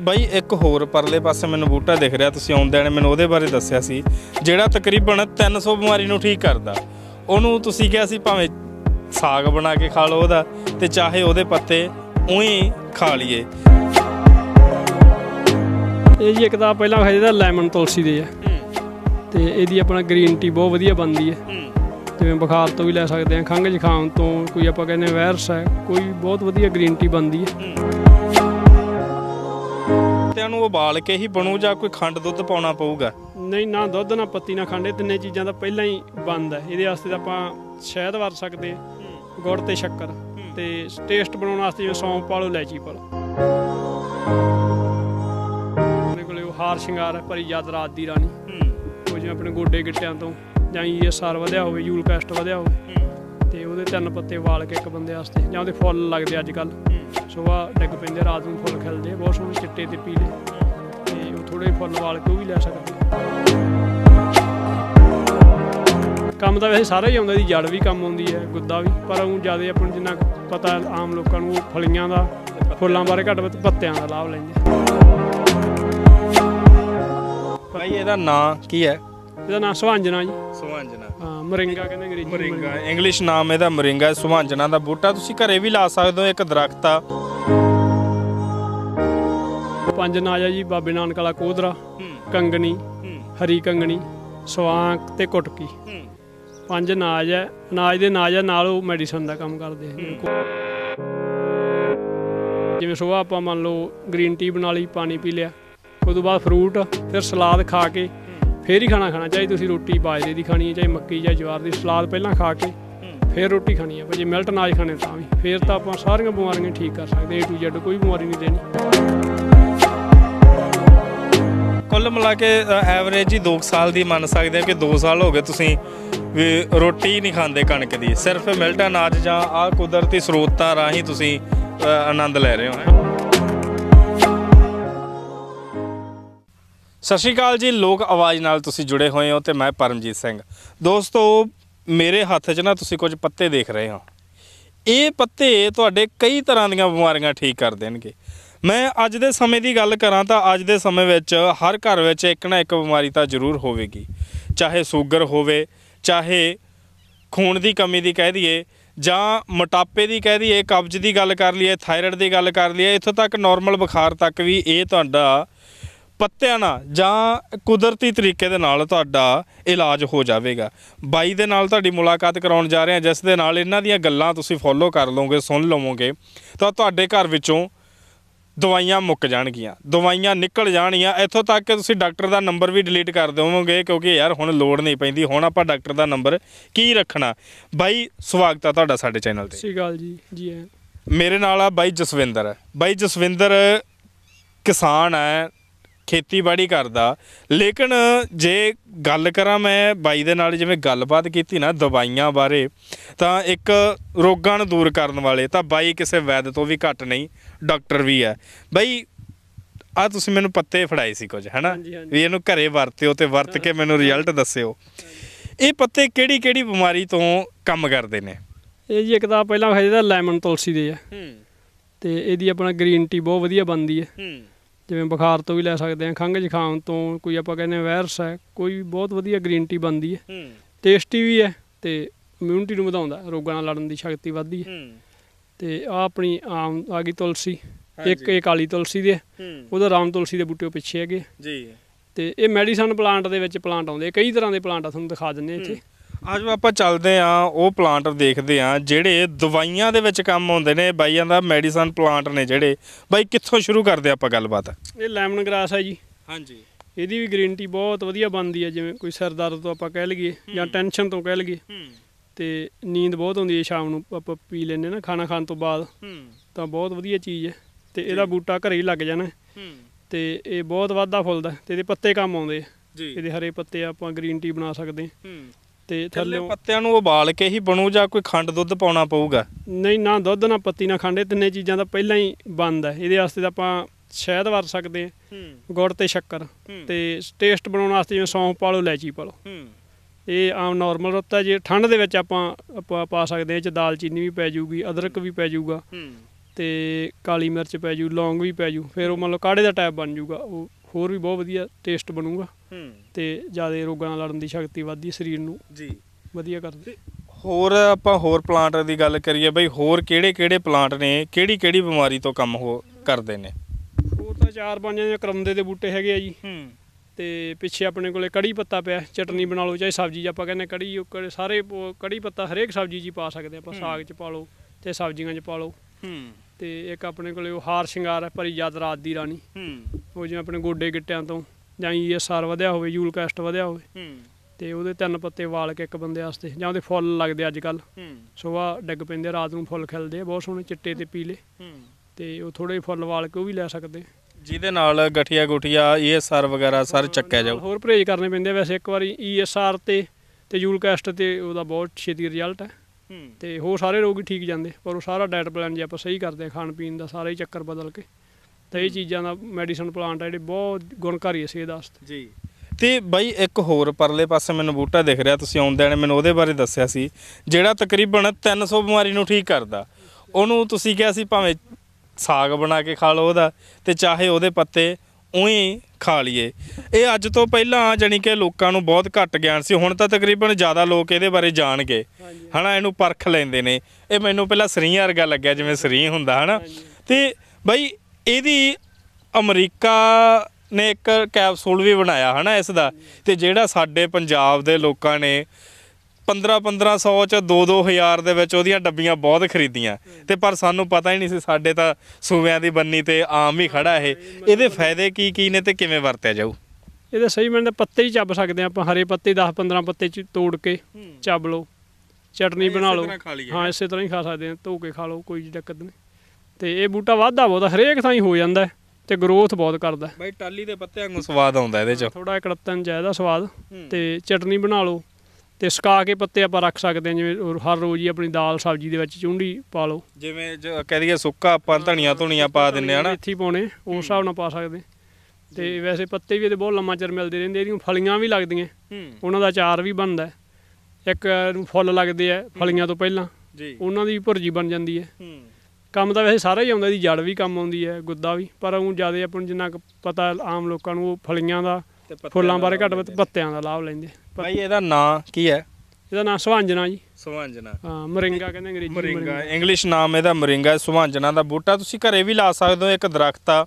ਬਾਈ ਇੱਕ ਹੋਰ ਪਰਲੇ ਪਾਸੇ ਮੈਨੂੰ ਬੂਟਾ ਦਿਖ ਰਿਹਾ ਤੁਸੀਂ ਆਉਂਦੇ ਨੇ ਮੈਨੂੰ ਉਹਦੇ ਬਾਰੇ ਦੱਸਿਆ ਸੀ ਜਿਹੜਾ ਤਕਰੀਬਨ 300 ਬਿਮਾਰੀ ਨੂੰ ਠੀਕ ਕਰਦਾ ਉਹਨੂੰ ਤੁਸੀਂ ਕਿਹਾ ਸੀ ਭਾਵੇਂ ਸਾਗ ਬਣਾ ਕੇ ਖਾ ਲਓ ਉਹਦਾ ਤੇ ਚਾਹੇ ਉਹਦੇ ਪੱਤੇ ਉਹੀ ਖਾ ਲਈਏ ਇਹ ਜੀ ਇੱਕ ਤਾਂ ਪਹਿਲਾਂ ਖਾਈ ਜਿਹਦਾ ਲੈਮਨ ਤੁਲਸੀ ਦੇ ਆ ਤੇ ਇਹਦੀ ਆਪਣਾ ਗ੍ਰੀਨ ਟੀ ਬਹੁਤ ਵਧੀਆ ਬਣਦੀ ਹੈ ਜਿਵੇਂ ਬੁਖਾਰ ਤੋਂ ਵੀ ਲੈ ਸਕਦੇ ਆ ਖੰਘ ਜ਼ੁਕਾਮ ਤੋਂ ਕੋਈ ਆਪਾਂ ਕਹਿੰਦੇ ਵਾਇਰਸ ਹੈ ਕੋਈ ਬਹੁਤ ਵਧੀਆ ਗ੍ਰੀਨ ਟੀ ਬਣਦੀ ਹੈ ਨੂੰ ਉਬਾਲ ਕੇ ਹੀ ਬਣੂ ਜਾਂ ਕੋਈ ਖੰਡ ਦੁੱਧ ਪਾਉਣਾ ਪਊਗਾ ਨਹੀਂ ਨਾ ਦੁੱਧ ਨਾ ਪੱਤੀ ਨਾ ਖੰਡ ਇਹ ਤਿੰਨੇ ਚੀਜ਼ਾਂ ਦਾ ਪਹਿਲਾਂ ਹੀ ਬੰਦ ਹੈ ਇਹਦੇ ਵਾਸਤੇ ਤਾਂ ਆਪਾਂ ਸ਼ਹਿਦ ਵਰਤ ਸਕਦੇ ਗੁੜ ਤੇ ਸ਼ੱਕਰ ਤੇ ਟੇਸਟ ਬਣਾਉਣ ਵਾਸਤੇ ਜਿਵੇਂ ਸੌਂਫ ਪਾ ਲਓ ਇਲਾਇਚੀ ਪਾ ਲਓ ਆਪਣੇ ਕੋਲੇ ਉਹ ਹਾਰ ਸ਼ਿੰਗਾਰ ਹੈ ਪਰੀ ਯਾਦ ਰਾਤ ਦੀ ਰਾਣੀ ਉਹ ਜਿਵੇਂ ਆਪਣੇ ਗੋਡੇ ਗਿੱਟਿਆਂ ਤੋਂ ਜਾਂ ਇਹ ਸਾਰ ਵਧਿਆ ਹੋਵੇ ਯੂਲ ਕੈਸਟ ਵਧਿਆ ਹੋਵੇ ਤੇ ਉਹਦੇ ਤਿੰਨ ਪੱਤੇ ਵਾਲ ਕੇ ਇੱਕ ਬੰਦੇ ਵਾਸਤੇ ਜਾਂ ਉਹਦੇ ਫੁੱਲ ਲੱਗਦੇ ਅੱਜ ਕੱਲ ਸਵੇਰ ਡਿੱਗ ਪੈਂਦੇ ਰਾਤ ਨੂੰ ਫੁੱਲ ਖਿਲਦੇ ਬਹੁਤ ਸੋਹਣੇ ਚਿੱਟੇ ਤੇ ਪੀਲੇ ਤੇ ਉਹ ਥੋੜੇ ਫੁੱਲ ਵਾਲ ਕੇ ਉਹ ਵੀ ਲੈ ਸਕਦੇ ਕੰਮ ਤਾਂ ਵੈਸੇ ਸਾਰਾ ਹੀ ਆਉਂਦਾ ਦੀ ਜੜ ਵੀ ਕੰਮ ਆਉਂਦੀ ਹੈ ਗੁੱਦਾ ਵੀ ਪਰ ਉਹ ਜਿਆਦਾ ਆਪਾਂ ਨੂੰ ਜਿੰਨਾ ਪਤਾ ਆਮ ਲੋਕਾਂ ਨੂੰ ਫਲੀਆਂ ਦਾ ਫੁੱਲਾਂ ਬਾਰੇ ਘੱਟ ਵੱਧ ਪੱਤਿਆਂ ਦਾ ਲਾਭ ਲੈਂਦੇ ਭਾਈ ਇਹਦਾ ਨਾਂ ਕੀ ਹੈ ਇਹਦਾ ਨਾਂ ਸੁਹਾਂਜਣਾ ਜੀ ਸੁਹਾਂਜਣਾ ਹਾਂ ਮਰਿੰਗਾ ਕਹਿੰਦੇ ਅੰਗਰੇਜ਼ੀ ਮਰਿੰਗਾ ਇੰਗਲਿਸ਼ ਨਾਮ ਇਹਦਾ ਮਰਿੰਗਾ ਹੈ, ਸੁਹਾਂਜਣਾ ਦਾ ਬੂਟਾ ਤੁਸੀਂ ਘਰੇ ਵੀ ਲਾ ਸਕਦੇ ਹੋ ਇੱਕ ਦਰਖਤ ਆ ਪੰਜ ਨਾਜਾ ਜੀ ਬਾਬੇ ਨਾਨਕ ਵਾਲਾ ਕੋਧਰਾ ਕੰਗਣੀ ਹਰੀ ਕੰਗਣੀ ਸਵਾਂਕ ਤੇ ਕੁਟਕੀ ਪੰਜ ਨਾਜ ਹੈ ਅਨਾਜ ਦੇ ਨਾਜ ਨਾਲ ਉਹ ਮੈਡੀਸਨ ਦਾ ਕੰਮ ਕਰਦੇ ਆ ਜਿਵੇਂ ਕੋ- ਜਿਵੇਂ ਆਪਾਂ ਮੰਨ ਲਓ ਗ੍ਰੀਨ ਟੀ ਬਣਾ ਲਈ ਪਾਣੀ ਪੀ ਲਿਆ ਉਸ ਤੋਂ ਬਾਅਦ ਫਰੂਟ ਫਿਰ ਸਲਾਦ ਖਾ ਕੇ ਫੇਰ ਹੀ ਖਾਣਾ ਖਾਣਾ ਚਾਹੀਏ ਤੁਸੀਂ ਰੋਟੀ ਬਾਜਰੇ ਦੀ ਖਾਣੀ ਹੈ ਚਾਹੀ ਮੱਕੀ ਜਾਂ ਜਵਾਰ ਦੀ ਸਲਾਦ ਪਹਿਲਾਂ ਖਾ ਕੇ ਫੇਰ ਰੋਟੀ ਖਾਣੀ ਹੈ ਭਾਜੀ ਮਿਲਟ ਨਾਜ ਖਾਣੇ ਤਾਂ ਵੀ ਫੇਰ ਤਾਂ ਆਪਾਂ ਸਾਰੀਆਂ ਬਿਮਾਰੀਆਂ ਠੀਕ ਕਰ ਸਕਦੇ ਏ ਟੂ Z ਕੋਈ ਬਿਮਾਰੀ ਨਹੀਂ ਦੇਣੀ ਕੁੱਲ ਮਿਲਾ ਕੇ ਐਵਰੇਜ ਹੀ 2 ਸਾਲ ਦੀ ਮੰਨ ਸਕਦੇ ਆ ਕਿ 2 ਸਾਲ ਹੋ ਗਏ ਤੁਸੀਂ ਵੀ ਰੋਟੀ ਨਹੀਂ ਖਾਂਦੇ ਕਣਕ ਦੀ ਸਿਰਫ ਮਿਲਟ ਅਨਾਜ ਜਾਂ ਆ ਕੁਦਰਤੀ ਸਰੋਤਾਂ ਰਾਹੀਂ ਤੁਸੀਂ ਆਨੰਦ ਲੈ ਰਹੇ ਹੋ ਸਤਿ ਸ਼੍ਰੀ ਅਕਾਲ ਜੀ ਲੋਕ ਆਵਾਜ਼ ਨਾਲ ਤੁਸੀਂ ਜੁੜੇ ਹੋਏ ਹੋ ਤੇ ਮੈਂ ਪਰਮਜੀਤ ਸਿੰਘ ਦੋਸਤੋ ਮੇਰੇ ਹੱਥ 'ਚ ਨਾ ਤੁਸੀਂ ਕੁਝ ਪੱਤੇ ਦੇਖ ਰਹੇ ਹੋ ਇਹ ਪੱਤੇ ਤੁਹਾਡੇ ਕਈ ਤਰ੍ਹਾਂ ਦੀਆਂ ਬਿਮਾਰੀਆਂ ਠੀਕ ਕਰ ਦੇਣਗੇ ਮੈਂ ਅੱਜ ਦੇ ਸਮੇਂ ਦੀ ਗੱਲ ਕਰਾਂ ਤਾਂ ਅੱਜ ਦੇ ਸਮੇਂ ਵਿੱਚ ਹਰ ਘਰ ਵਿੱਚ ਇੱਕ ਨਾ ਇੱਕ ਬਿਮਾਰੀ ਤਾਂ ਜ਼ਰੂਰ ਹੋਵੇਗੀ ਚਾਹੇ ਸ਼ੂਗਰ ਹੋਵੇ ਚਾਹੇ ਖੂਨ ਦੀ ਕਮੀ ਦੀ ਕਹਿ ਦਈਏ ਜਾਂ ਮੋਟਾਪੇ ਦੀ ਕਹਿ ਦਈਏ ਕਬਜ਼ ਦੀ ਗੱਲ ਕਰ ਲਈਏ ਥਾਇਰਾਇਡ ਦੀ ਗੱਲ ਕਰ ਲਈਏ ਇੱਥੋਂ ਤੱਕ ਨਾਰਮਲ ਬੁਖਾਰ ਤੱਕ ਵੀ ਇਹ ਤੁਹਾਡਾ ਪੱਤਿਆਂ ਨਾਲ ਜਾਂ ਕੁਦਰਤੀ ਤਰੀਕੇ ਦੇ ਨਾਲ ਤੁਹਾਡਾ ਇਲਾਜ ਹੋ ਜਾਵੇਗਾ ਬਾਈ ਦੇ ਨਾਲ ਤੁਹਾਡੀ ਮੁਲਾਕਾਤ ਕਰਾਉਣ ਜਾ ਰਹੇ ਹਾਂ ਜਿਸ ਦੇ ਨਾਲ ਇਹਨਾਂ ਦੀਆਂ ਗੱਲਾਂ ਤੁਸੀਂ ਫੋਲੋ ਕਰ ਲਓਗੇ ਸੁਣ ਲਵੋਗੇ ਤਾਂ ਤੁਹਾਡੇ ਘਰ ਵਿੱਚੋਂ ਦਵਾਈਆਂ ਮੁੱਕ ਜਾਣਗੀਆਂ ਦਵਾਈਆਂ ਨਿਕਲ ਜਾਣੀਆਂ ਇੱਥੋਂ ਤੱਕ ਕਿ ਤੁਸੀਂ ਡਾਕਟਰ ਦਾ ਨੰਬਰ ਵੀ ਡਿਲੀਟ ਕਰ ਦੇਵੋਗੇ ਕਿਉਂਕਿ ਯਾਰ ਹੁਣ ਲੋੜ ਨਹੀਂ ਪੈਂਦੀ ਹੁਣ ਆਪਾਂ ਡਾਕਟਰ ਦਾ ਨੰਬਰ ਕੀ ਰੱਖਣਾ ਬਾਈ ਸਵਾਗਤ ਆ ਤੁਹਾਡਾ ਸਾਡੇ ਚੈਨਲ ਤੇ ਸ੍ਰੀ ਅਕਾਲ ਜੀ ਜੀ ਮੇਰੇ ਨਾਲ ਆ ਬਾਈ ਜਸਵਿੰਦਰ ਬਾਈ ਜਸਵਿੰਦਰ ਕਿਸਾਨ ਹੈ ਖੇਤੀਬਾੜੀ ਕਰਦਾ ਲੇਕਿਨ ਜੇ ਗੱਲ ਕਰਾਂ ਮੈਂ ਬਾਈ ਦੇ ਨਾਲ ਜਿਵੇਂ ਗੱਲਬਾਤ ਕੀਤੀ ਨਾ ਦਵਾਈਆਂ ਬਾਰੇ ਤਾਂ ਇੱਕ ਰੋਗਾਂ ਨੂੰ ਦੂਰ ਕਰਨ ਵਾਲੇ ਤਾਂ ਬਾਈ ਕਿਸੇ ਵੈਦ ਤੋਂ ਵੀ ਘੱਟ ਨਹੀਂ ਡਾਕਟਰ ਵੀ ਹੈ ਬਾਈ ਆ ਤੁਸੀਂ ਮੈਨੂੰ ਪੱਤੇ ਫੜਾਏ ਸੀ ਕੁਝ ਹੈਨਾ ਵੀ ਇਹਨੂੰ ਘਰੇ ਵਰਤਿਓ ਤੇ ਵਰਤ ਕੇ ਮੈਨੂੰ ਰਿਜ਼ਲਟ ਦੱਸਿਓ ਇਹ ਪੱਤੇ ਕਿਹੜੀ ਕਿਹੜੀ ਬਿਮਾਰੀ ਤੋਂ ਕੰਮ ਕਰਦੇ ਨੇ ਇਹ ਜੀ ਇੱਕ ਤਾਂ ਪਹਿਲਾਂ ਹੈ ਲੈਮਨ ਤੁਲਸੀ ਦੇ ਆ ਤੇ ਇਹਦੀ ਆਪਣਾ ਗ੍ਰੀਨ ਟੀ ਬਹੁਤ ਵਧੀਆ ਬਣਦੀ ਹੈ ਜਿਵੇਂ ਬੁਖਾਰ ਤੋਂ ਵੀ ਲੈ ਸਕਦੇ ਆ ਖੰਘ ਜ਼ੁਕਾਮ ਤੋਂ ਕੋਈ ਆਪਾਂ ਕਹਿੰਦੇ ਆ ਵਾਇਰਸ ਹੈ ਕੋਈ ਵੀ ਬਹੁਤ ਵਧੀਆ ਗ੍ਰੀਨ ਟੀ ਬਣਦੀ ਹੈ ਹੂੰ ਟੇਸਟੀ ਵੀ ਹੈ ਤੇ ਇਮਿਊਨਿਟੀ ਨੂੰ ਵਧਾਉਂਦਾ ਰੋਗਾਂ ਨਾਲ ਲੜਨ ਦੀ ਸ਼ਕਤੀ ਵਧਦੀ ਹੈ ਹੂੰ ਤੇ ਆ ਆਪਣੀ ਆਮ ਆ ਗਈ ਤੁਲਸੀ ਇੱਕ ਇਹ ਕਾਲੀ ਤੁਲਸੀ ਦੇ ਉਹਦਾ ਰਾਮ ਤੁਲਸੀ ਦੇ ਬੂਟੇ ਪਿੱਛੇ ਹੈਗੇ ਜੀ ਤੇ ਇਹ ਮੈਡੀਸਨ ਪਲਾਂਟ ਦੇ ਵਿੱਚ ਪਲਾਂਟ ਆਉਂਦੇ ਕਈ ਤਰ੍ਹਾਂ ਦੇ ਪਲਾਂਟ ਆ ਤੁਹਾਨੂੰ ਦਿਖਾ ਦਿੰਨੇ ਇੱਥੇ ਅੱਜ ਆਪਾਂ ਚੱਲਦੇ ਆ ਉਹ ਪਲਾਂਟ ਦੇਖਦੇ ਆ ਜਿਹੜੇ ਦਵਾਈਆਂ ਦੇ ਵਿੱਚ ਕੰਮ ਆਉਂਦੇ ਨੇ ਬਾਈਆਂ ਦਾ ਮੈਡੀਸਨ ਪਲਾਂਟ ਨੇ ਜਿਹੜੇ ਬਾਈ ਕਿੱਥੋਂ ਸ਼ੁਰੂ ਕਰਦੇ ਆਪਾਂ ਗੱਲਬਾਤ ਇਹ ਲੈਮਨ ਗ੍ਰਾਸ ਹੈ ਜੀ ਹਾਂਜੀ ਇਹਦੀ ਵੀ ਗ੍ਰੀਨ ਟੀ ਬਹੁਤ ਵਧੀਆ ਬਣਦੀ ਹੈ ਜਿਵੇਂ ਕੋਈ ਸਿਰ ਦਰਦ ਤੋਂ ਆਪਾਂ ਕਹਿ ਲਈਏ ਜਾਂ ਟੈਨਸ਼ਨ ਤੋਂ ਕਹਿ ਲਈਏ ਤੇ ਨੀਂਦ ਬਹੁਤ ਆਉਂਦੀ ਹੈ ਸ਼ਾਮ ਨੂੰ ਆਪਾਂ ਪੀ ਲੈਨੇ ਨਾ ਖਾਣਾ ਖਾਣ ਤੋਂ ਬਾਅਦ ਤਾਂ ਬਹੁਤ ਵਧੀਆ ਚੀਜ਼ ਹੈ ਤੇ ਇਹਦਾ ਬੂਟਾ ਘਰੇ ਹੀ ਲੱਗ ਜਾਣਾ ਤੇ ਇਹ ਬਹੁਤ ਵਾਧਾ ਫੁੱਲਦਾ ਤੇ ਇਹਦੇ ਪੱਤੇ ਕੰਮ ਆਉਂਦੇ ਜੀ ਇਹਦੇ ਹਰੇ ਪੱਤੇ ਆਪਾਂ ਗ੍ਰੀਨ ਟੀ ਬਣਾ ਸਕਦੇ ਤੇ ਥੱਲੇ ਪੱਤਿਆਂ ਨੂੰ ਉਬਾਲ ਕੇ ਹੀ ਬਣੂ ਜਾਂ ਕੋਈ ਖੰਡ ਦੁੱਧ ਪਾਉਣਾ ਪਊਗਾ ਨਹੀਂ ਨਾ ਦੁੱਧ ਨਾ ਪੱਤੀ ਨਾ ਖੰਡ ਇਹ ਤਿੰਨੇ ਚੀਜ਼ਾਂ ਦਾ ਪਹਿਲਾਂ ਹੀ ਬੰਦ ਹੈ ਇਹਦੇ ਵਾਸਤੇ ਤਾਂ ਆਪਾਂ ਸ਼ਹਿਦ ਵਰਤ ਸਕਦੇ ਹਾਂ ਹੂੰ ਗੁੜ ਤੇ ਸ਼ੱਕਰ ਤੇ ਟੇਸਟ ਬਣਾਉਣ ਵਾਸਤੇ ਜਿਵੇਂ ਸੌਂਫ ਪਾ ਲਓ ਇਲਾਇਚੀ ਪਾ ਲਓ ਹੂੰ ਇਹ ਆਮ ਨਾਰਮਲ ਰੁੱਤ ਹੈ ਜੇ ਠੰਡ ਦੇ ਵਿੱਚ ਆਪਾਂ ਆਪਾਂ ਪਾ ਸਕਦੇ ਹਾਂ ਚ ਦਾਲਚੀਨੀ ਵੀ ਪੈ ਜਾਊਗੀ ਅਦਰਕ ਵੀ ਪੈ ਜਾਊਗਾ ਹੂੰ ਤੇ ਕਾਲੀ ਮਿਰਚ ਪੈ ਜੂ ਲੌਂਗ ਵੀ ਪੈ ਜੂ ਫਿਰ ਉਹ ਮੰਨ ਲਓ ਕਾੜੇ ਦਾ ਟਾਈਪ ਬਣ ਜੂਗਾ ਉਹ ਹੋਰ ਵੀ ਬਹੁਤ ਵਧੀਆ ਟੇਸਟ ਬਣੂਗਾ ਹੂੰ ਤੇ ਜਿਆਦਾ ਰੋਗਾਂ ਨਾਲ ਲੜਨ ਦੀ ਸ਼ਕਤੀ ਵਧਦੀ ਸਰੀਰ ਨੂੰ ਜੀ ਵਧੀਆ ਕਰਦੀ ਹੋਰ ਆਪਾਂ ਹੋਰ ਪਲਾਂਟ ਦੀ ਗੱਲ ਕਰੀਏ ਬਈ ਹੋਰ ਕਿਹੜੇ ਕਿਹੜੇ ਪਲਾਂਟ ਨੇ ਕਿਹੜੀ ਕਿਹੜੀ ਬਿਮਾਰੀ ਤੋਂ ਕੰਮ ਹੋ ਕਰਦੇ ਨੇ ਹੋਰ ਤਾਂ ਚਾਰ ਪੰਜ ਜਿਵੇਂ ਕਰਮਦੇ ਦੇ ਬੂਟੇ ਹੈਗੇ ਆ ਜੀ ਹੂੰ ਤੇ ਪਿੱਛੇ ਆਪਣੇ ਕੋਲੇ ਕੜੀ ਪੱਤਾ ਪਿਆ ਚਟਨੀ ਬਣਾ ਲਓ ਚਾਹੇ ਸਬਜ਼ੀ ਆਪਾਂ ਕਹਿੰਦੇ ਕੜੀ ਸਾਰੇ ਕੜੀ ਪੱਤਾ ਹਰੇਕ ਸਬਜ਼ੀ ਜੀ ਪਾ ਸਕਦੇ ਆਪਾਂ ਸਾਗ 'ਚ ਪਾ ਲਓ ਤੇ ਸਬਜ਼ੀਆਂ 'ਚ ਪਾ ਲਓ ਹੂੰ ਤੇ ਇੱਕ ਆਪਣੇ ਕੋਲੇ ਉਹ ਹਾਰ ਸ਼ਿੰਗਾਰ ਹੈ ਭਰੀ ਯਾਦ ਰਾਤ ਦੀ ਰਾਣੀ ਹੂੰ ਉਹ ਜਿਵੇਂ ਆਪਣੇ ਗੋਡੇ ਗਿੱਟਿਆਂ ਤੋਂ ਜਾਂ ਈਐਸਆਰ e ਵਧਿਆ ਹੋਵੇ ਯੂਲ ਕਾਸਟ ਵਧਿਆ ਹੋਵੇ ਹੂੰ ਤੇ ਉਹਦੇ ਤਿੰਨ ਪੱਤੇ ਵਾਲ ਕੇ ਇੱਕ ਬੰਦੇ ਵਾਸਤੇ ਜਾਂ ਉਹਦੇ ਫੁੱਲ ਲੱਗਦੇ ਅੱਜ ਕੱਲ ਹੂੰ ਸਵੇਰ ਡਿੱਗ ਪੈਂਦੇ ਰਾਤ ਨੂੰ ਫੁੱਲ ਖਿਲਦੇ ਬਹੁਤ ਸੋਹਣੇ ਚਿੱਟੇ ਤੇ ਪੀਲੇ ਹੂੰ ਤੇ ਉਹ ਥੋੜੇ ਫੁੱਲ ਵਾਲ ਕੇ ਉਹ ਵੀ ਲੈ ਸਕਦੇ ਜਿਹਦੇ ਨਾਲ ਗਠੀਆ ਗੁਠੀਆ ਇਹ e ਵਗੈਰਾ ਸਰ ਚੱਕਿਆ ਜਾਊ ਹੋਰ ਪ੍ਰੇਜ ਕਰਨੇ ਪੈਂਦੇ ਵੈਸੇ ਇੱਕ ਵਾਰੀ ਈਐਸਆਰ e ਤੇ ਤੇ ਯੂਲ ਕਾਸਟ ਤੇ ਉਹਦਾ ਬਹੁਤ ਛੇਤੀ ਰਿਜ਼ਲਟ ਹੈ ਹੂੰ ਤੇ ਹੋਰ ਸਾਰੇ ਰੋਗ ਠੀਕ ਜਾਂਦੇ ਪਰ ਉਹ ਸਾਰਾ ਡਾਈਟ ਪਲਾਨ ਜੇ ਆਪਾਂ ਸਹੀ ਕਰਦੇ ਆ ਖਾਣ ਪੀਣ ਦਾ ਸਾਰਾ ਹੀ ਚੱਕਰ ਬਦਲ ਕੇ ਤੇ ਇਹ ਚੀਜ਼ਾਂ ਦਾ ਮੈਡੀਸਨ ਪਲਾਂਟ ਹੈ ਜਿਹੜੇ ਬਹੁਤ ਗੁਣਕਾਰੀ ਹੈ ਸਿਹਤ ਵਾਸਤੇ ਜੀ ਤੇ ਬਾਈ ਇੱਕ ਹੋਰ ਪਰਲੇ ਪਾਸੇ ਮੈਨੂੰ ਬੂਟਾ ਦਿਖ ਰਿਹਾ ਤੁਸੀਂ ਆਉਂਦੇ ਨੇ ਮੈਨੂੰ ਉਹਦੇ ਬਾਰੇ ਦੱਸਿਆ ਸੀ ਜਿਹੜਾ ਤਕਰੀਬਨ 300 ਬਿਮਾਰੀ ਨੂੰ ਠੀਕ ਕਰਦਾ ਉਹਨੂੰ ਤੁਸੀਂ ਕਿਹਾ ਸੀ ਭਾਵੇਂ ਸਾਗ ਬਣਾ ਕੇ ਖਾ ਲਓ ਉਹਦਾ ਤੇ ਚਾਹੇ ਉਹਦੇ ਪੱਤੇ ਉਹੀ ਖਾ ਲਈਏ ਇਹ ਅੱਜ ਤੋਂ ਪਹਿਲਾਂ ਜਾਨੀ ਕਿ ਲੋਕਾਂ ਨੂੰ ਬਹੁਤ ਘੱਟ ਗਿਆਨ ਸੀ ਹੁਣ ਤਾਂ ਤਕਰੀਬਨ ਜ਼ਿਆਦਾ ਲੋਕ ਇਹਦੇ ਬਾਰੇ ਜਾਣ ਗਏ ਹਨਾ ਇਹਨੂੰ ਪਰਖ ਲੈਂਦੇ ਨੇ ਇਹ ਮੈਨੂੰ ਪਹਿਲਾਂ ਸਰੀਂ ਵਰਗਾ ਲੱਗਿਆ ਜਿਵੇਂ ਸਰੀਂ ਹੁੰਦਾ ਹਨਾ ਤੇ ਬਾਈ ਇਹਦੀ ਅਮਰੀਕਾ ਨੇ ਇੱਕ ਕੈਪਸੂਲ ਵੀ ਬਣਾਇਆ ਹਨਾ ਇਸ ਦਾ ਤੇ ਜਿਹੜਾ ਸਾਡੇ ਪੰਜਾਬ ਦੇ ਲੋਕਾਂ ਨੇ 15 1500 ਚ 2 2000 ਦੇ ਵਿੱਚ ਉਹਦੀਆਂ ਡੱਬੀਆਂ ਬਹੁਤ ਖਰੀਦੀਆਂ ਤੇ ਪਰ ਸਾਨੂੰ ਪਤਾ ਹੀ ਨਹੀਂ ਸੀ ਸਾਡੇ ਤਾਂ ਸੂਬਿਆਂ ਦੀ ਬੰਨੀ ਤੇ ਆਮ ਹੀ ਖੜਾ ਇਹ ਇਹਦੇ ਫਾਇਦੇ ਕੀ ਕੀ ਨੇ ਤੇ ਕਿਵੇਂ ਵਰਤਿਆ ਜਾਊ ਇਹਦੇ ਸਹੀ ਤਾਂ ਪੱਤੇ ਹੀ ਚੱਬ ਸਕਦੇ ਆਪਾਂ ਹਰੇ ਪੱਤੇ 10 15 ਪੱਤੇ ਚ ਤੋੜ ਕੇ ਚੱਬ ਲਓ ਚਟਨੀ ਬਣਾ ਲਓ ਹਾਂ ਇਸੇ ਤਰ੍ਹਾਂ ਹੀ ਖਾ ਸਕਦੇ ਆ ਧੋ ਕੇ ਖਾ ਲਓ ਕੋਈ ਦਿੱਕਤ ਨਹੀਂ ਤੇ ਇਹ ਬੂਟਾ ਵਾਧਾ ਬਹੁਤ ਹਰੇਕ ਥਾਂ ਹੋ ਜਾਂਦਾ ਤੇ ਗਰੋਥ ਬਹੁਤ ਕਰਦਾ ਬਾਈ ਟਾਲੀ ਦੇ ਪੱਤਿਆਂ ਵਾਂਗੂ ਸਵਾਦ ਆਉਂਦਾ ਇਹਦੇ ਚ ਥੋੜਾ ਇਕੜਤਨ ਚਾਹੀਦਾ ਸਵਾਦ ਤੇ ਚਟਨੀ ਬਣਾ ਲਓ ਤੇ ਸੁਕਾ ਕੇ ਪੱਤੇ ਆਪਾਂ ਰੱਖ ਸਕਦੇ ਹਾਂ ਜਿਵੇਂ ਹਰ ਰੋਜ਼ ਹੀ ਆਪਣੀ ਦਾਲ ਸਬਜ਼ੀ ਦੇ ਵਿੱਚ ਚੁੰਡੀ ਪਾ ਲਓ ਜਿਵੇਂ ਕਹਿ ਦਈਏ ਸੁੱਕਾ ਆਪਾਂ ਧਨੀਆ ਧੁਨੀਆ ਪਾ ਦਿੰਨੇ ਆ ਨਾ ਇੱਥੇ ਪਾਉਣੇ ਉਸ ਹਿਸਾਬ ਨਾਲ ਪਾ ਸਕਦੇ ਤੇ ਵੈਸੇ ਪੱਤੇ ਵੀ ਇਹਦੇ ਬਹੁਤ ਲੰਮਾ ਚਿਰ ਮਿਲਦੇ ਰਹਿੰਦੇ ਇਹਦੀਆਂ ਫਲੀਆਂ ਵੀ ਲੱਗਦੀਆਂ ਉਹਨਾਂ ਦਾ ਚਾਰ ਵੀ ਬਣਦਾ ਇੱਕ ਨੂੰ ਫੁੱਲ ਲੱਗਦੇ ਆ ਫਲੀਆਂ ਤੋਂ ਪਹਿਲਾਂ ਜੀ ਉਹਨਾਂ ਦੀ ਭੁਰਜੀ ਬਣ ਜਾਂਦੀ ਹੈ ਹੂੰ ਕੰਮ ਤਾਂ ਵੈਸੇ ਸਾਰਾ ਹੀ ਆਉਂਦਾ ਦੀ ਜੜ ਵੀ ਕੰਮ ਆਉਂਦੀ ਹੈ ਗੁੱਦਾ ਵੀ ਪਰ ਉਹ ਜਿਆਦਾ ਆਪਣ ਜਿੰਨਾ ਪਤਾ ਆਮ ਲੋਕਾਂ ਨੂੰ ਉਹ ਫਲੀਆਂ ਦਾ ਫੁੱਲਾਂ ਬਾਰੇ ਘੱਟ ਵੱਧ ਪੱਤਿਆਂ ਦਾ ਲਾਭ ਲੈਂਦੇ ਭਾਈ ਇਹਦਾ ਨਾਂ ਕੀ ਹੈ ਇਹਦਾ ਨਾਂ ਸੁਵਾਂਜਨਾ ਜੀ ਸੁਵਾਂਜਨਾ ਹਾਂ ਮਰਿੰਗਾ ਕਹਿੰਦੇ ਅੰਗਰੇਜ਼ੀ ਮਰਿੰਗਾ ਇੰਗਲਿਸ਼ ਨਾਮ ਇਹਦਾ ਮਰਿੰਗਾ ਸੁਵਾਂਜਨਾ ਦਾ ਬੂਟਾ ਤੁਸੀਂ ਘਰੇ ਵੀ ਲਾ ਸਕਦੇ ਹੋ ਇੱਕ ਦਰਖਤ ਆ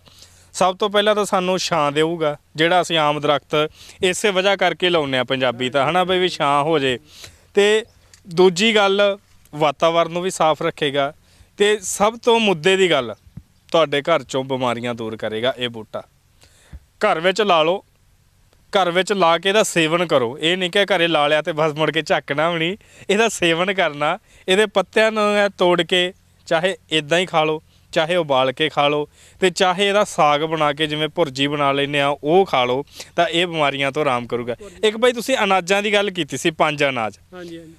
ਸਭ ਤੋਂ ਪਹਿਲਾਂ ਤਾਂ ਸਾਨੂੰ ਛਾਂ ਦੇਊਗਾ ਜਿਹੜਾ ਅਸੀਂ ਆਮ ਦਰਖਤ ਇਸੇ ਵਜ੍ਹਾ ਕਰਕੇ ਲਾਉਂਦੇ ਆ ਪੰਜਾਬੀ ਤਾਂ ਹਨਾ ਬਈ ਵੀ ਛਾਂ ਹੋ ਜੇ ਤੇ ਦੂਜੀ ਗੱਲ ਵਾਤਾਵਰਨ ਨੂੰ ਵੀ ਸਾਫ਼ ਰੱਖੇਗਾ ਤੇ ਸਭ ਤੋਂ ਮੁੱਦੇ ਦੀ ਗੱਲ ਤੁਹਾਡੇ ਘਰ ਚੋਂ ਬਿਮਾਰੀਆਂ ਦੂਰ ਕਰੇਗਾ ਇਹ ਬੂਟਾ ਘਰ ਵਿੱਚ ਲਾ ਲਓ ਘਰ ਵਿੱਚ ਲਾ ਕੇ ਇਹਦਾ ਸੇਵਨ ਕਰੋ ਇਹ ਨਹੀਂ ਕਿ ਘਰੇ ਲਾ ਲਿਆ ਤੇ ਬਸ ਮੁੜ ਕੇ ਝੱਕਣਾ ਵੀ ਨਹੀਂ ਇਹਦਾ ਸੇਵਨ ਕਰਨਾ ਇਹਦੇ ਪੱਤਿਆਂ ਨੂੰ ਤੋੜ ਕੇ ਚਾਹੇ ਇਦਾਂ ਹੀ ਖਾ ਲਓ ਚਾਹੇ ਉਬਾਲ ਕੇ ਖਾ ਲਓ ਤੇ ਚਾਹੇ ਇਹਦਾ ਸਾਗ ਬਣਾ ਕੇ ਜਿਵੇਂ ਭੁਰਜੀ ਬਣਾ ਲੈਨੇ ਆ ਉਹ ਖਾ ਲਓ ਤਾਂ ਇਹ ਬਿਮਾਰੀਆਂ ਤੋਂ ਆਰਾਮ ਕਰੂਗਾ ਇੱਕ ਭਾਈ ਤੁਸੀਂ ਅਨਾਜਾਂ ਦੀ ਗੱਲ ਕੀਤੀ ਸੀ ਪੰਜ ਅਨਾਜ ਹਾਂਜੀ ਹਾਂਜੀ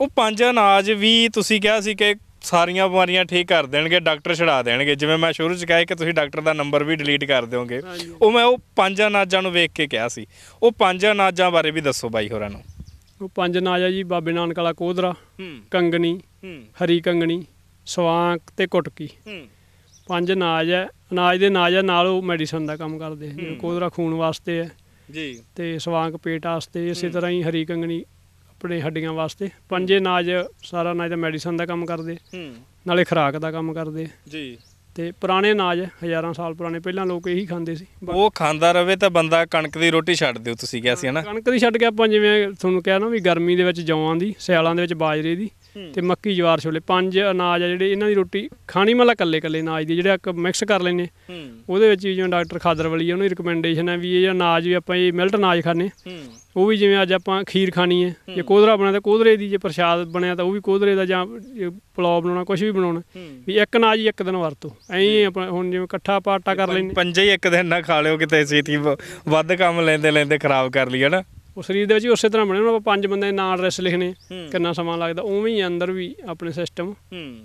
ਉਹ ਪੰਜ ਅਨਾਜ ਵੀ ਤੁਸੀਂ ਕਿਹਾ ਸੀ ਕਿ ਸਾਰੀਆਂ ਬਿਮਾਰੀਆਂ ਠੀਕ ਕਰ ਦੇਣਗੇ ਡਾਕਟਰ ਛਡਾ ਦੇਣਗੇ ਜਿਵੇਂ ਮੈਂ ਸ਼ੁਰੂ ਚ ਕਿਹਾ ਕਿ ਤੁਸੀਂ ਡਾਕਟਰ ਦਾ ਨੰਬਰ ਵੀ ਡਿਲੀਟ ਕਰ ਦਿਓਗੇ ਉਹ ਮੈਂ ਉਹ ਪੰਜ ਅਨਾਜਾਂ ਨੂੰ ਵੇਖ ਕੇ ਕਿਹਾ ਸੀ ਉਹ ਪੰਜ ਅਨਾਜਾਂ ਬਾਰੇ ਵੀ ਦੱਸੋ ਬਾਈ ਹੋਰਾਂ ਨੂੰ ਉਹ ਪੰਜ ਅਨਾਜ ਆ ਜੀ ਬਾਬੇ ਨਾਨਕ ਵਾਲਾ ਕੋਧਰਾ ਕੰਗਣੀ ਹਰੀ ਕੰਗਣੀ ਸਵਾਂਕ ਤੇ ਕੁਟਕੀ ਪੰਜ ਅਨਾਜ ਹੈ ਅਨਾਜ ਦੇ ਅਨਾਜ ਨਾਲ ਉਹ ਮੈਡੀਸਨ ਦਾ ਕੰਮ ਕਰਦੇ ਕੋਧਰਾ ਖੂਨ ਵਾਸਤੇ ਹੈ ਜੀ ਤੇ ਸਵਾਂਕ ਪੇਟ ਵਾਸਤੇ ਇਸੇ ਤਰ੍ਹਾਂ ਹੀ ਹਰੀ ਕੰਗਣੀ ਆਪਣੇ ਹੱਡੀਆਂ ਵਾਸਤੇ ਪੰਜੇ ਨਾਜ ਸਾਰਾ ਨਾਜ ਦਾ ਮੈਡੀਸਨ ਦਾ ਕੰਮ ਕਰਦੇ ਹੂੰ ਨਾਲੇ ਖਰਾਕ ਦਾ ਕੰਮ ਕਰਦੇ ਜੀ ਤੇ ਪੁਰਾਣੇ ਨਾਜ ਹਜ਼ਾਰਾਂ ਸਾਲ ਪੁਰਾਣੇ ਪਹਿਲਾਂ ਲੋਕ ਇਹੀ ਖਾਂਦੇ ਸੀ ਉਹ ਖਾਂਦਾ ਰਵੇ ਤਾਂ ਬੰਦਾ ਕਣਕ ਦੀ ਰੋਟੀ ਛੱਡ ਦਿਓ ਤੁਸੀਂ ਕਿਹਾ ਸੀ ਹਨਾ ਕਣਕ ਦੀ ਛੱਡ ਕੇ ਆਪਾਂ ਜਿਵੇਂ ਤੁਹਾਨੂੰ ਕਿਹਾ ਨਾ ਵੀ ਗਰਮੀ ਦੇ ਵਿੱਚ ਜੌਆਂ ਦੀ ਸਿਆਲਾਂ ਦੇ ਵਿੱਚ ਬਾਜਰੇ ਦੀ ਤੇ ਮੱਕੀ ਜਵਾਰ ਛੋਲੇ ਪੰਜ ਅਨਾਜ ਆ ਜਿਹੜੇ ਇਹਨਾਂ ਦੀ ਰੋਟੀ ਖਾਣੀ ਮਲਾ ਕੱਲੇ ਕੱਲੇ ਅਨਾਜ ਦੀ ਜਿਹੜਾ ਇੱਕ ਮਿਕਸ ਕਰ ਲੈਨੇ ਉਹਦੇ ਵਿੱਚ ਜਿਵੇਂ ਡਾਕਟਰ ਖਾਦਰਵਲੀ ਉਹਨਾਂ ਦੀ ਰਿਕਮੈਂਡੇਸ਼ਨ ਹੈ ਵੀ ਇਹ ਅਨਾਜ ਵੀ ਆਪਾਂ ਇਹ ਮਿਲਟ ਅਨਾਜ ਖਾਣੇ ਉਹ ਵੀ ਜਿਵੇਂ ਅੱਜ ਆਪਾਂ ਖੀਰ ਖਾਣੀ ਹੈ ਜੇ ਕੋਧਰਾ ਬਣਾ ਤਾਂ ਕੋਧਰੇ ਦੀ ਜੇ ਪ੍ਰਸ਼ਾਦ ਬਣਿਆ ਤਾਂ ਉਹ ਵੀ ਕੋਧਰੇ ਦਾ ਜਾਂ ਪਲਾਉ ਬਣਾਉਣਾ ਕੁਝ ਵੀ ਬਣਾਉਣਾ ਵੀ ਇੱਕ ਅਨਾਜ ਹੀ ਇੱਕ ਦਿਨ ਵਰਤੋ ਐਂ ਆਪਾਂ ਹੁਣ ਜਿਵੇਂ ਇਕੱਠਾ ਪਾਟਾ ਕਰ ਲੈਨੇ ਪੰਜੇ ਹੀ ਇੱਕ ਦਿਨ ਨਾ ਖਾ ਲਿਓ ਕਿਤੇ ਸੀਤੀ ਵੱਧ ਕੰਮ ਲੈਂਦੇ ਲੈਂਦੇ ਖਰਾਬ ਕਰ ਲਈ ਹਣਾ ਉਹ ਸਰੀਰ ਦੇ ਵਿੱਚ ਵੀ ਉਸੇ ਤਰ੍ਹਾਂ ਬਣੇ ਉਹਨਾਂ ਆਪਾਂ ਪੰਜ ਬੰਦੇ ਦੇ ਨਾਂ ਐਡਰੈਸ ਲਿਖਨੇ ਕਿੰਨਾ ਸਮਾਂ ਲੱਗਦਾ ਉਵੇਂ ਹੀ ਅੰਦਰ ਵੀ ਆਪਣੇ ਸਿਸਟਮ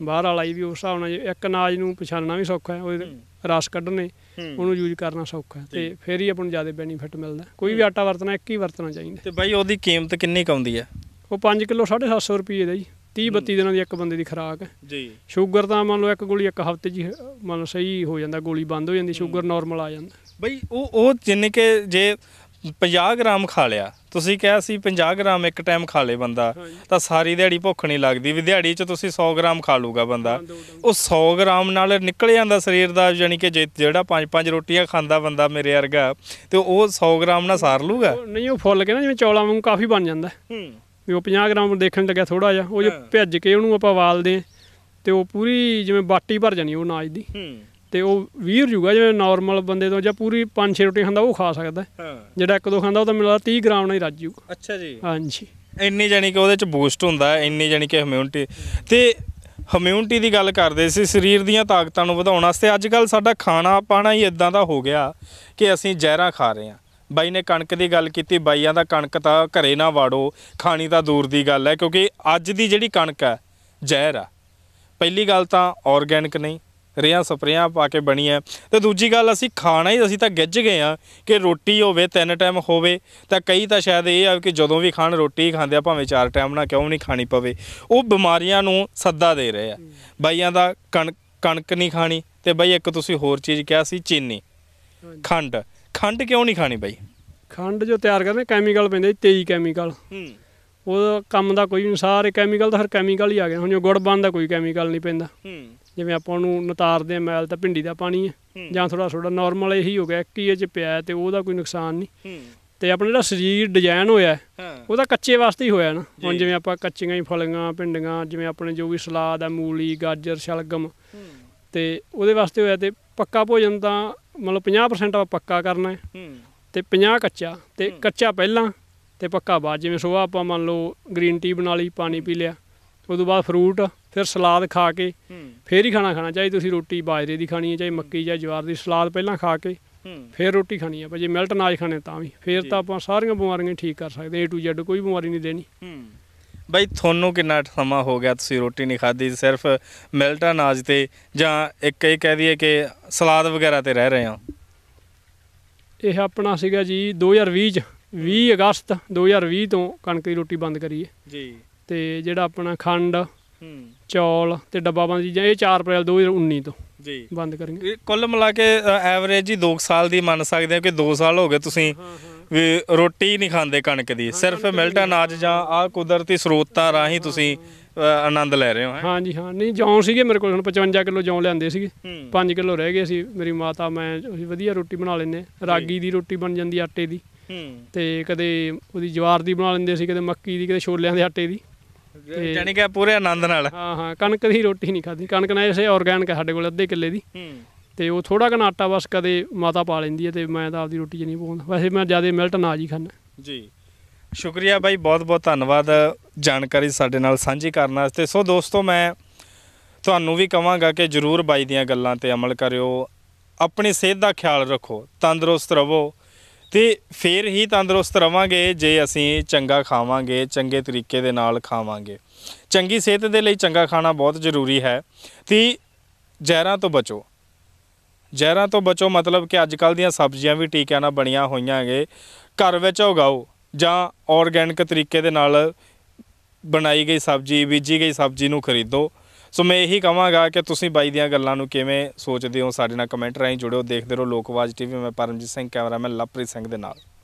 ਬਾਹਰ ਵਾਲਾ ਵੀ ਉਸ ਹਿਸਾਬ ਨਾਲ ਇੱਕ ਅਨਾਜ ਨੂੰ ਪਛਾਣਨਾ ਵੀ ਸੌਖਾ ਹੈ ਉਹ ਰਸ ਕੱਢਣੇ ਉਹਨੂੰ ਯੂਜ਼ ਕਰਨਾ ਸੌਖਾ ਹੈ ਤੇ ਫਿਰ ਹੀ ਆਪਾਂ ਨੂੰ ਜ਼ਿਆਦਾ ਬੈਨੀਫਿਟ ਮਿਲਦਾ ਕੋਈ ਵੀ ਆਟਾ ਵਰਤਣਾ ਇੱਕ ਹੀ ਵਰਤਣਾ ਚਾਹੀਦਾ ਤੇ ਬਾਈ ਉਹਦੀ ਕੀਮਤ ਕਿੰਨੀ ਕਾਉਂਦੀ ਹੈ ਉਹ 5 ਕਿਲੋ 750 ਰੁਪਏ ਦਾ ਜੀ 30 32 ਦਿਨਾਂ ਦੀ ਇੱਕ ਬੰਦੇ ਦੀ ਖੁਰਾਕ ਹੈ ਜੀ ਸ਼ੂਗਰ ਤਾਂ ਮੰਨ ਲਓ ਇੱਕ ਗੋਲੀ ਇੱਕ ਹਫ਼ਤੇ ਜੀ ਮੰਨ ਲਓ ਸਹੀ ਹੋ ਜਾਂਦਾ ਗੋਲੀ ਬੰਦ ਹੋ ਜਾਂਦੀ ਸ਼ੂਗਰ ਨਾਰਮਲ ਆ ਜਾਂਦਾ ਬਈ ਉਹ ਉਹ ਜਿੰਨੇ ਕਿ ਜੇ 50 ਗ੍ਰਾਮ ਖਾ ਲਿਆ ਤੁਸੀਂ ਕਿਹਾ ਸੀ 50 ਗ੍ਰਾਮ ਇੱਕ ਟਾਈਮ ਖਾ ਲੇ ਬੰਦਾ ਤਾਂ ਸਾਰੀ ਦਿਹਾੜੀ ਭੁੱਖ ਨਹੀਂ ਲੱਗਦੀ ਵੀ ਦਿਹਾੜੀ 'ਚ ਤੁਸੀਂ 100 ਗ੍ਰਾਮ ਖਾ ਲੂਗਾ ਬੰਦਾ ਉਹ 100 ਗ੍ਰਾਮ ਨਾਲ ਨਿਕਲ ਜਾਂਦਾ ਸਰੀਰ ਦਾ ਯਾਨੀ ਕਿ ਜਿਹੜਾ ਪੰਜ ਪੰਜ ਰੋਟੀਆਂ ਖਾਂਦਾ ਬੰਦਾ ਮੇਰੇ ਵਰਗਾ ਤੇ ਉਹ 100 ਗ੍ਰਾਮ ਨਾਲ ਸਾਰ ਲੂਗਾ ਨਹੀਂ ਉਹ ਫੁੱਲ ਕੇ ਨਾ ਜਿਵੇਂ ਚੌਲਾਂ ਵਾਂਗੂ ਕਾਫੀ ਬਣ ਜਾਂਦਾ ਵੀ ਉਹ 50 ਗ੍ਰਾਮ ਦੇਖਣ ਲੱਗਿਆ ਥੋੜਾ ਜਿਹਾ ਉਹ ਜੇ ਭਿੱਜ ਕੇ ਉਹਨੂੰ ਆਪਾਂ ਵਾਲਦੇ ਤੇ ਉਹ ਪੂਰੀ ਜਿਵੇਂ ਬਾਟੀ ਭਰ ਜਾਣੀ ਉਹ ਨਾਜ ਦੀ ਤੇ ਉਹ 20 ਜੂਗਾ ਜਿਵੇਂ ਨਾਰਮਲ ਬੰਦੇ ਤੋਂ ਜਾਂ ਪੂਰੀ 5-6 ਰੋਟੀਆਂ ਖਾਂਦਾ ਉਹ ਖਾ ਸਕਦਾ ਹਾਂ ਜਿਹੜਾ ਇੱਕ ਦੋ ਖਾਂਦਾ ਉਹ ਤਾਂ ਮਿਲਦਾ 30 ਗ੍ਰਾਮ ਨਾਲ ਹੀ ਰੱਜ ਜੂਗਾ ਅੱਛਾ ਜੀ ਹਾਂਜੀ ਇੰਨੀ ਜਾਨੀ ਕਿ ਉਹਦੇ ਚ ਬੂਸਟ ਹੁੰਦਾ ਇੰਨੀ ਜਾਨੀ ਕਿ ਹਮਿਊਨਿਟੀ ਤੇ ਹਮਿਊਨਿਟੀ ਦੀ ਗੱਲ ਕਰਦੇ ਸੀ ਸਰੀਰ ਦੀਆਂ ਤਾਕਤਾਂ ਨੂੰ ਵਧਾਉਣ ਵਾਸਤੇ ਅੱਜ ਕੱਲ ਸਾਡਾ ਖਾਣਾ ਪਾਣਾ ਹੀ ਇਦਾਂ ਦਾ ਹੋ ਗਿਆ ਕਿ ਅਸੀਂ ਜ਼ਹਿਰਾਂ ਖਾ ਰਹੇ ਹਾਂ ਬਾਈ ਨੇ ਕਣਕ ਦੀ ਗੱਲ ਕੀਤੀ ਬਾਈਆਂ ਦਾ ਕਣਕ ਤਾਂ ਘਰੇ ਨਾ ਵਾੜੋ ਖਾਣੀ ਤਾਂ ਦੂਰ ਦੀ ਗੱਲ ਹੈ ਕਿਉਂਕਿ ਅੱਜ ਦੀ ਜਿਹੜੀ ਕਣਕ ਹੈ ਜ਼ਹਿਰ ਆ ਪਹਿਲੀ ਗੱਲ ਤਾਂ ਆਰਗੈਨਿਕ ਨਹੀਂ ਰਿਆਂ ਸਪਰੇਆਂ ਪਾ ਕੇ ਬਣੀ ਹੈ ਤੇ ਦੂਜੀ ਗੱਲ ਅਸੀਂ ਖਾਣਾ ਹੀ ਅਸੀਂ ਤਾਂ ਗਿੱਜ ਗਏ ਆ ਕਿ ਰੋਟੀ ਹੋਵੇ ਤਿੰਨ ਟਾਈਮ ਹੋਵੇ ਤਾਂ ਕਈ ਤਾਂ ਸ਼ਾਇਦ ਇਹ ਆ ਕਿ ਜਦੋਂ ਵੀ ਖਾਣ ਰੋਟੀ ਖਾਂਦੇ ਆ ਭਾਵੇਂ ਚਾਰ ਟਾਈਮ ਨਾ ਕਿਉਂ ਨਹੀਂ ਖਾਣੀ ਪਵੇ ਉਹ ਬਿਮਾਰੀਆਂ ਨੂੰ ਸੱਦਾ ਦੇ ਰਹੇ ਆ ਬਾਈਆਂ ਦਾ ਕਣਕ ਕਣਕ ਨਹੀਂ ਖਾਣੀ ਤੇ ਬਾਈ ਇੱਕ ਤੁਸੀਂ ਹੋਰ ਚੀਜ਼ ਕਿਹਾ ਸੀ ਚੀਨੀ ਖੰਡ ਖੰਡ ਕਿਉਂ ਨਹੀਂ ਖਾਣੀ ਬਾਈ ਖੰਡ ਜੋ ਤਿਆਰ ਕਰਦੇ ਕੈਮੀਕਲ ਪੈਂਦੇ 23 ਕੈਮੀਕਲ ਉਹ ਕੰਮ ਦਾ ਕੋਈ ਨਹੀਂ ਸਾਰੇ ਕੈਮੀਕਲ ਤਾਂ ਹਰ ਕੈਮੀਕਲ ਹੀ ਆ ਗਿਆ ਹੁਣ ਜੋ ਗੁੜ ਬਣਦਾ ਕੋਈ ਕੈਮੀਕਲ ਨਹੀਂ ਪੈਂਦਾ ਹੂੰ ਜਿਵੇਂ ਆਪਾਂ ਨੂੰ ਨਤਾਰਦੇ ਮੈਲ ਤਾਂ ਭਿੰਡੀ ਦਾ ਪਾਣੀ ਹੈ ਜਾਂ ਥੋੜਾ ਥੋੜਾ ਨਾਰਮਲ ਇਹੀ ਹੋ ਗਿਆ ਕੀ ਇਹ ਚ ਪਿਆ ਤੇ ਉਹਦਾ ਕੋਈ ਨੁਕਸਾਨ ਨਹੀਂ ਤੇ ਆਪਣਾ ਜਿਹੜਾ ਸਰੀਰ ਡਿਜ਼ਾਈਨ ਹੋਇਆ ਉਹਦਾ ਕੱਚੇ ਵਾਸਤੇ ਹੀ ਹੋਇਆ ਨਾ ਹੁਣ ਜਿਵੇਂ ਆਪਾਂ ਕੱਚੀਆਂ ਹੀ ਫਲੀਆਂ ਭਿੰਡੀਆਂ ਜਿਵੇਂ ਆਪਣੇ ਜੋ ਵੀ ਸਲਾਦ ਆ ਮੂਲੀ ਗਾਜਰ ਸ਼ਲਗਮ ਤੇ ਉਹਦੇ ਵਾਸਤੇ ਹੋਇਆ ਤੇ ਪੱਕਾ ਭੋਜਨ ਤਾਂ ਮਤਲਬ 50% ਆਪਾਂ ਪੱਕਾ ਕਰਨਾ ਹੈ ਤੇ 50 ਕੱਚਾ ਤੇ ਕੱਚਾ ਪਹਿਲਾਂ ਤੇ ਪੱਕਾ ਬਾਅਦ ਜਿਵੇਂ ਸਵੇਰ ਆਪਾਂ ਮੰਨ ਲਓ ਗ੍ਰੀਨ ਟੀ ਬਣਾ ਲਈ ਪਾਣੀ ਪੀ ਲਿਆ ਉਸ ਤੋਂ ਬਾਅਦ ਫਰੂਟ ਫਿਰ ਸਲਾਦ ਖਾ ਕੇ ਫੇਰ ਹੀ ਖਾਣਾ ਖਾਣਾ ਚਾਹੀਏ ਤੁਸੀਂ ਰੋਟੀ ਬਾਜਰੇ ਦੀ ਖਾਣੀ ਹੈ ਚਾਹੇ ਮੱਕੀ ਜਾਂ ਜਵਾਰ ਦੀ ਸਲਾਦ ਪਹਿਲਾਂ ਖਾ ਕੇ ਫੇਰ ਰੋਟੀ ਖਾਣੀ ਹੈ ਭਾਜੀ ਮਿਲਟ ਨਾਜ ਖਾਣੇ ਤਾਂ ਵੀ ਫੇਰ ਤਾਂ ਆਪਾਂ ਸਾਰੀਆਂ ਬਿਮਾਰੀਆਂ ਠੀਕ ਕਰ ਸਕਦੇ ਏ ਟੂ ਜ਼ੈਡ ਕੋਈ ਬਿਮਾਰੀ ਨਹੀਂ ਦੇਣੀ ਬਈ ਤੁਹਾਨੂੰ ਕਿੰਨਾ ਸਮਾਂ ਹੋ ਗਿਆ ਤੁਸੀਂ ਰੋਟੀ ਨਹੀਂ ਖਾਧੀ ਸਿਰਫ ਮਿਲਟ ਨਾਜ ਤੇ ਜਾਂ ਇੱਕ ਇਹ ਕਹਿ ਦਈਏ ਕਿ ਸਲਾਦ ਵਗੈਰਾ ਤੇ ਰਹਿ ਰਹੇ ਆ ਇਹ ਆਪਣਾ ਸੀਗਾ ਜੀ 2020 ਚ 20 ਅਗਸਤ 2020 ਤੋਂ ਕਣਕ ਦੀ ਰੋਟੀ ਬੰਦ ਕਰੀਏ ਜੀ ਤੇ ਜਿਹੜਾ ਆਪਣਾ ਖੰਡ ਹੂੰ ਚੌਲ ਤੇ ਡੱਬਾਬੰਦ ਚੀਜ਼ਾਂ ਇਹ 4 April 2019 ਤੋਂ ਜੀ ਬੰਦ ਕਰਨਗੇ ਕੁੱਲ ਮਿਲਾ ਕੇ ਐਵਰੇਜ ਹੀ 2 ਸਾਲ ਦੀ ਮੰਨ ਸਕਦੇ ਹਾਂ ਕਿ 2 ਸਾਲ ਹੋ ਗਏ ਤੁਸੀਂ ਵੀ ਰੋਟੀ ਨਹੀਂ ਖਾਂਦੇ ਕਣਕ ਦੀ ਸਿਰਫ ਮਿਲਟ ਅਨਾਜ ਜਾਂ ਆ ਕੁਦਰਤੀ ਸਰੋਤਾਂ ਰਾਹੀਂ ਤੁਸੀਂ ਆਨੰਦ ਲੈ ਰਹੇ ਹੋ ਹਾਂਜੀ ਹਾਂ ਨਹੀਂ ਜੌਂ ਸੀਗੇ ਮੇਰੇ ਕੋਲ ਹੁਣ 55 ਕਿਲੋ ਜੌਂ ਲਿਆਂਦੇ ਸੀਗੇ 5 ਕਿਲੋ ਰਹਿ ਗਏ ਸੀ ਮੇਰੀ ਮਾਤਾ ਮੈਂ ਅਸੀਂ ਵਧੀਆ ਰੋਟੀ ਬਣਾ ਲੈਂਦੇ ਰਾਗੀ ਦੀ ਰੋਟੀ ਬਣ ਜਾਂਦੀ ਆਟੇ ਦੀ ਤੇ ਕਦੇ ਉਹਦੀ ਜਵਾਰ ਦੀ ਬਣਾ ਲੈਂਦੇ ਸੀ ਕਦੇ ਮੱਕੀ ਦੀ ਕਦੇ ਛੋਲਿਆਂ ਦੇ ਆਟੇ ਦੀ ਯਾਨੀ ਕਿ ਪੂਰੇ ਆਨੰਦ ਨਾਲ ਹਾਂ ਹਾਂ ਕਣਕ ਦੀ ਰੋਟੀ ਨਹੀਂ ਖਾਦੀ ਕਣਕ ਨਾਲ ਐਸੇ ਆਰਗੈਨਿਕ ਸਾਡੇ ਕੋਲ ਅੱਧੇ ਕਿੱਲੇ ਦੀ ਤੇ ਉਹ ਥੋੜਾ ਕਣ ਆਟਾ ਬਸ ਕਦੇ ਮਾਤਾ ਪਾ ਲੈਂਦੀ ਹੈ ਤੇ ਮੈਂ ਤਾਂ ਆਪਦੀ ਰੋਟੀ 'ਚ ਨਹੀਂ ਪਾਉਂਦਾ ਵੈਸੇ ਮੈਂ ਜ਼ਿਆਦਾ ਮਿਲਟ ਨਾ ਜੀ ਖਾਣਾ ਜੀ ਸ਼ੁਕਰੀਆ ਬਾਈ ਬਹੁਤ-ਬਹੁਤ ਧੰਨਵਾਦ ਜਾਣਕਾਰੀ ਸਾਡੇ ਨਾਲ ਸਾਂਝੀ ਕਰਨ ਵਾਸਤੇ ਸੋ ਦੋਸਤੋ ਮੈਂ ਤੁਹਾਨੂੰ ਵੀ ਕਵਾਂਗਾ ਕਿ ਜਰੂਰ ਬਾਈ ਦੀਆਂ ਗੱਲਾਂ ਤੇ ਅਮਲ ਕਰਿਓ ਆਪਣੀ ਸਿਹਤ ਦਾ ਖਿਆਲ ਰੱਖੋ ਤੰਦਰੁਸਤ ਰਹੋ ਤੇ ਫਿਰ ਹੀ ਤੰਦਰੁਸਤ ਰਵਾਂਗੇ ਜੇ ਅਸੀਂ ਚੰਗਾ ਖਾਵਾਂਗੇ ਚੰਗੇ ਤਰੀਕੇ ਦੇ ਨਾਲ ਖਾਵਾਂਗੇ ਚੰਗੀ ਸਿਹਤ ਦੇ ਲਈ ਚੰਗਾ ਖਾਣਾ ਬਹੁਤ ਜ਼ਰੂਰੀ ਹੈ ਤੇ ਜ਼ਹਿਰਾਂ ਤੋਂ ਬਚੋ ਜ਼ਹਿਰਾਂ ਤੋਂ ਬਚੋ ਮਤਲਬ ਕਿ ਅੱਜ ਕੱਲ ਦੀਆਂ ਸਬਜ਼ੀਆਂ ਵੀ ਟੀਕਿਆਂ ਨਾਲ ਬਣੀਆਂ ਹੋਈਆਂ ਹੈਗੇ ਘਰ ਵਿੱਚ ਉਗਾਓ ਜਾਂ ਆਰਗੈਨਿਕ ਤਰੀਕੇ ਦੇ ਨਾਲ ਬਣਾਈ ਗਈ ਸਬਜ਼ੀ ਬੀਜੀ ਗਈ ਸਬਜ਼ੀ ਨੂੰ ਖਰੀਦੋ ਸੋ ਮੈਂ ਇਹੀ ਕਹਾਂਗਾ ਕਿ ਤੁਸੀਂ ਬਾਈ ਦੀਆਂ ਗੱਲਾਂ ਨੂੰ ਕਿਵੇਂ ਸੋਚਦੇ ਹੋ ਸਾਡੇ ਨਾਲ ਕਮੈਂਟ ਰਾਹੀਂ ਜੁੜਿਓ ਦੇਖਦੇ ਰਹੋ ਲੋਕਵਾਜ ਟੀਵੀ ਮੈਂ ਪਰਮਜੀਤ ਸਿੰਘ ਕੈਮਰਾਮੈਨ ਲਵਪ੍ਰੀਤ ਸਿੰਘ ਦੇ ਨਾਲ